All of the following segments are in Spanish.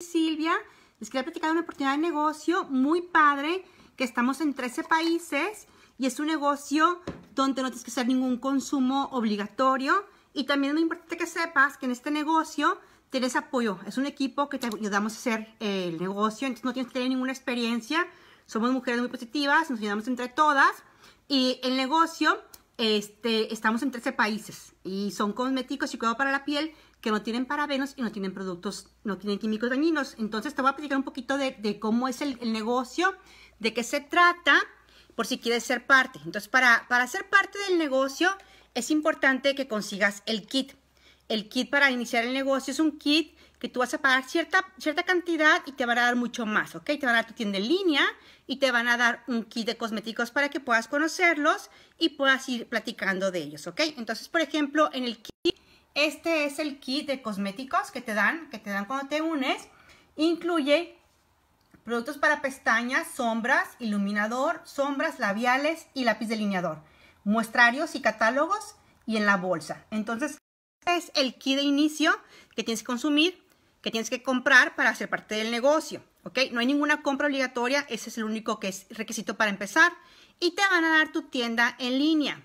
Silvia, les quería platicar de una oportunidad de negocio muy padre, que estamos en 13 países y es un negocio donde no tienes que hacer ningún consumo obligatorio y también es muy importante que sepas que en este negocio tienes apoyo, es un equipo que te ayudamos a hacer eh, el negocio, entonces no tienes que tener ninguna experiencia, somos mujeres muy positivas, nos ayudamos entre todas y el negocio este, estamos en 13 países y son cosméticos y cuidado para la piel que no tienen parabenos y no tienen productos, no tienen químicos dañinos. Entonces te voy a platicar un poquito de, cómo es el, negocio, de qué se trata, por si quieres ser parte. Entonces, para, para ser parte del negocio es importante que consigas el kit. El kit para iniciar el negocio es un kit que tú vas a pagar cierta, cierta cantidad y te van a dar mucho más, ¿ok? Te van a dar tu tienda en línea y te van a dar un kit de cosméticos para que puedas conocerlos y puedas ir platicando de ellos, ¿ok? Entonces, por ejemplo, en el kit... Este es el kit de cosméticos que te dan, que te dan cuando te unes. Incluye productos para pestañas, sombras, iluminador, sombras, labiales y lápiz delineador. Muestrarios y catálogos y en la bolsa. Entonces, este es el kit de inicio que tienes que consumir, que tienes que comprar para ser parte del negocio. ¿ok? No hay ninguna compra obligatoria, ese es el único que es requisito para empezar. Y te van a dar tu tienda en línea.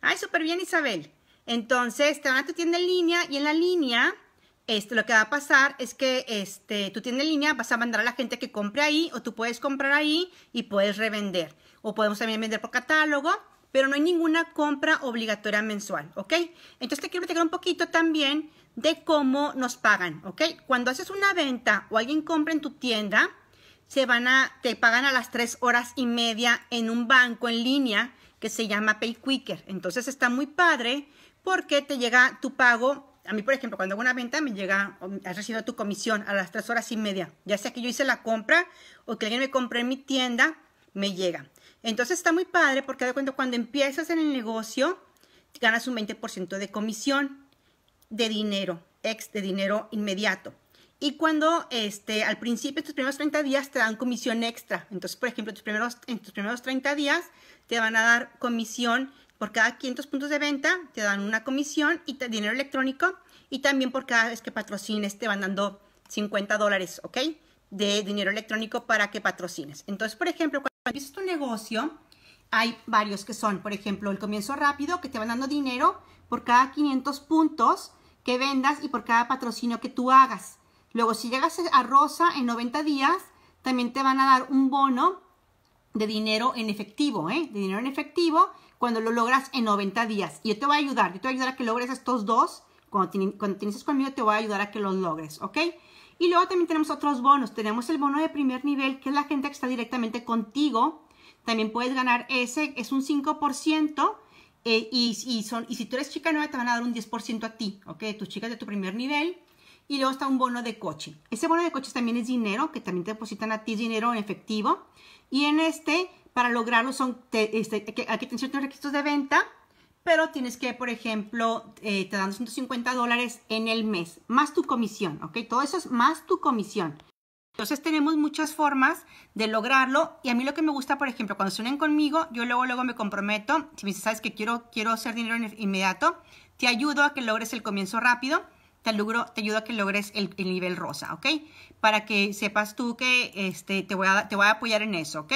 ¡Ay, súper bien, Isabel! Entonces, te van a tu tienda en línea y en la línea, este, lo que va a pasar es que este, tu tienda en línea vas a mandar a la gente que compre ahí o tú puedes comprar ahí y puedes revender. O podemos también vender por catálogo, pero no hay ninguna compra obligatoria mensual, ¿ok? Entonces, te quiero platicar un poquito también de cómo nos pagan, ¿ok? Cuando haces una venta o alguien compra en tu tienda, se van a, te pagan a las tres horas y media en un banco en línea que se llama PayQuicker. Entonces está muy padre porque te llega tu pago. A mí, por ejemplo, cuando hago una venta, me llega, has recibido tu comisión a las tres horas y media. Ya sea que yo hice la compra o que alguien me compre en mi tienda, me llega. Entonces está muy padre porque de cuenta cuando empiezas en el negocio, ganas un 20% de comisión de dinero, ex de dinero inmediato. Y cuando este, al principio, tus primeros 30 días te dan comisión extra. Entonces, por ejemplo, tus primeros, en tus primeros 30 días te van a dar comisión por cada 500 puntos de venta te dan una comisión y te, dinero electrónico y también por cada vez que patrocines te van dando 50 dólares, ¿ok? De dinero electrónico para que patrocines. Entonces, por ejemplo, cuando empiezas tu negocio, hay varios que son, por ejemplo, el comienzo rápido, que te van dando dinero por cada 500 puntos que vendas y por cada patrocinio que tú hagas. Luego, si llegas a Rosa en 90 días, también te van a dar un bono de dinero en efectivo, ¿eh? De dinero en efectivo cuando lo logras en 90 días. Y yo te voy a ayudar, yo te voy a ayudar a que logres estos dos. Cuando, tienes cuando conmigo te voy a ayudar a que los logres, ¿ok? Y luego también tenemos otros bonos. Tenemos el bono de primer nivel, que es la gente que está directamente contigo. También puedes ganar ese, es un 5%. Eh, y, son, y si tú eres chica nueva, te van a dar un 10% a ti, ¿ok? Tus chicas de tu primer nivel. Y luego está un bono de coche. Ese bono de coche también es dinero, que también te depositan a ti dinero en efectivo. Y en este para lograrlo son, este, que este, aquí ciertos requisitos de venta, pero tienes que, por ejemplo, eh, te dan 250 dólares en el mes, más tu comisión, ¿ok? Todo eso es más tu comisión. Entonces tenemos muchas formas de lograrlo y a mí lo que me gusta, por ejemplo, cuando se unen conmigo, yo luego luego me comprometo, si me dices, sabes que quiero, quiero hacer dinero inmediato, te ayudo a que logres el comienzo rápido, te, logro, te ayudo a que logres el, nivel rosa, ¿ok? Para que sepas tú que este, te, voy a, te voy a apoyar en eso, ¿ok?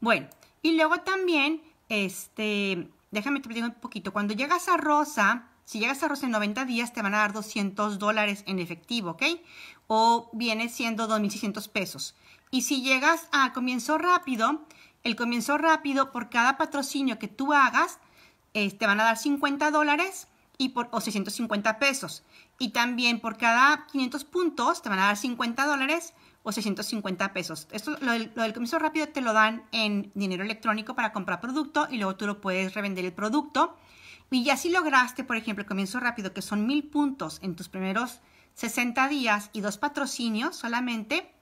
Bueno, y luego también, este, déjame te digo un poquito, cuando llegas a Rosa, si llegas a Rosa en 90 días, te van a dar 200 dólares en efectivo, ¿ok? O viene siendo 2.600 pesos. Y si llegas a comienzo rápido, el comienzo rápido por cada patrocinio que tú hagas, te van a dar 50 dólares y por, o 650 pesos. Y también por cada 500 puntos te van a dar 50 dólares o 650 pesos. Esto, lo del, comienzo rápido te lo dan en dinero electrónico para comprar producto y luego tú lo puedes revender el producto. Y ya si lograste, por ejemplo, el comienzo rápido, que son mil puntos en tus primeros 60 días y dos patrocinios solamente,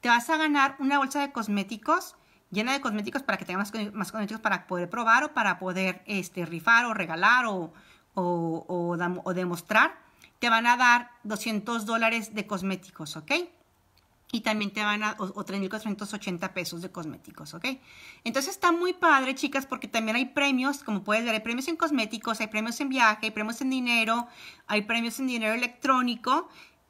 te vas a ganar una bolsa de cosméticos llena de cosméticos para que tengas más, cosméticos para poder probar o para poder este, rifar o regalar o, o, o demostrar. Te van a dar 200 dólares de cosméticos, ¿ok? y también te van a, o, 3.480 pesos de cosméticos, ¿ok? Entonces está muy padre, chicas, porque también hay premios, como puedes ver, hay premios en cosméticos, hay premios en viaje, hay premios en dinero, hay premios en dinero electrónico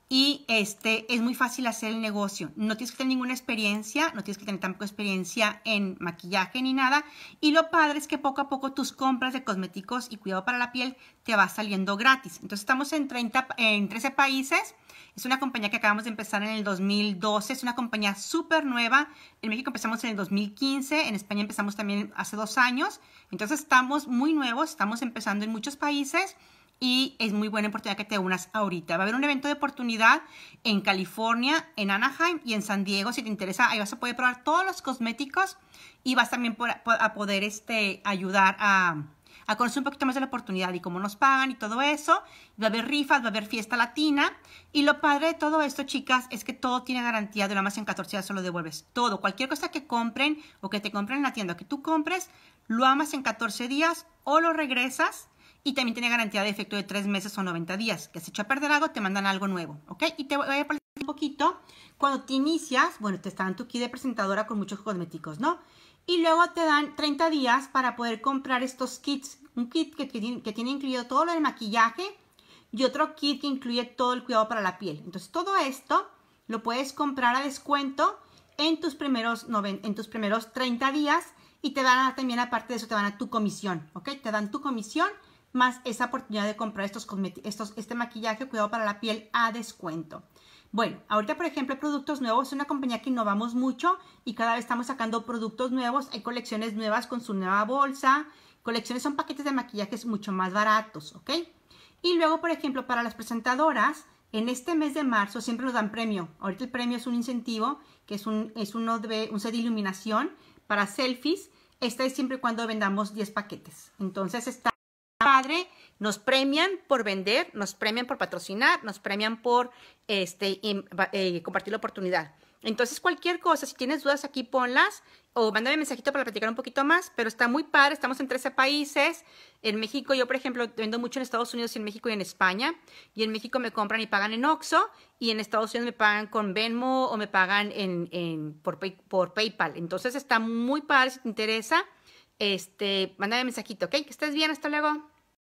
y este, es muy fácil hacer el negocio. No tienes que tener ninguna experiencia, no tienes que tener tampoco experiencia en maquillaje ni nada. Y lo padre es que poco a poco tus compras de cosméticos y cuidado para la piel te va saliendo gratis. Entonces estamos en, 30, en 13 países es una compañía que acabamos de empezar en el 2012, es una compañía súper nueva. En México empezamos en el 2015, en España empezamos también hace dos años. Entonces estamos muy nuevos, estamos empezando en muchos países y es muy buena oportunidad que te unas ahorita. Va a haber un evento de oportunidad en California, en Anaheim y en San Diego. Si te interesa, ahí vas a poder probar todos los cosméticos y vas también a poder este, ayudar a a conocer un poquito más de la oportunidad y cómo nos pagan y todo eso. Va a haber rifas, va a haber fiesta latina. Y lo padre de todo esto, chicas, es que todo tiene garantía. De la más en 14 días solo devuelves todo. Cualquier cosa que compren o que te compren en la tienda que tú compres, lo amas en 14 días o lo regresas. Y también tiene garantía de efecto de 3 meses o 90 días. Que has hecho a perder algo, te mandan algo nuevo. ¿Ok? Y te voy a poquito. Cuando te inicias, bueno, te están tu kit de presentadora con muchos cosméticos, ¿no? Y luego te dan 30 días para poder comprar estos kits. Un kit que, tiene, incluido todo el maquillaje y otro kit que incluye todo el cuidado para la piel. Entonces, todo esto lo puedes comprar a descuento en tus primeros, 90, en tus primeros 30 días y te van a, también, aparte de eso, te van a tu comisión, ¿ok? Te dan tu comisión más esa oportunidad de comprar estos, estos, este maquillaje cuidado para la piel a descuento. Bueno, ahorita por ejemplo productos nuevos, es una compañía que innovamos mucho y cada vez estamos sacando productos nuevos, hay colecciones nuevas con su nueva bolsa, colecciones son paquetes de maquillajes mucho más baratos, ¿ok? Y luego por ejemplo para las presentadoras, en este mes de marzo siempre nos dan premio, ahorita el premio es un incentivo, que es un, es de, un set de iluminación para selfies, Esta es siempre cuando vendamos 10 paquetes, entonces está padre, nos premian por vender, nos premian por patrocinar, nos premian por este, eh, compartir la oportunidad. Entonces, cualquier cosa, si tienes dudas aquí, ponlas o mándame un mensajito para platicar un poquito más, pero está muy padre, estamos en 13 países. En México, yo por ejemplo, vendo mucho en Estados Unidos y en México y en España. Y en México me compran y pagan en Oxxo y en Estados Unidos me pagan con Venmo o me pagan en, por, PayPal. Entonces, está muy padre si te interesa. Este, mándame mensajito, ¿ok? Que estés bien, hasta luego.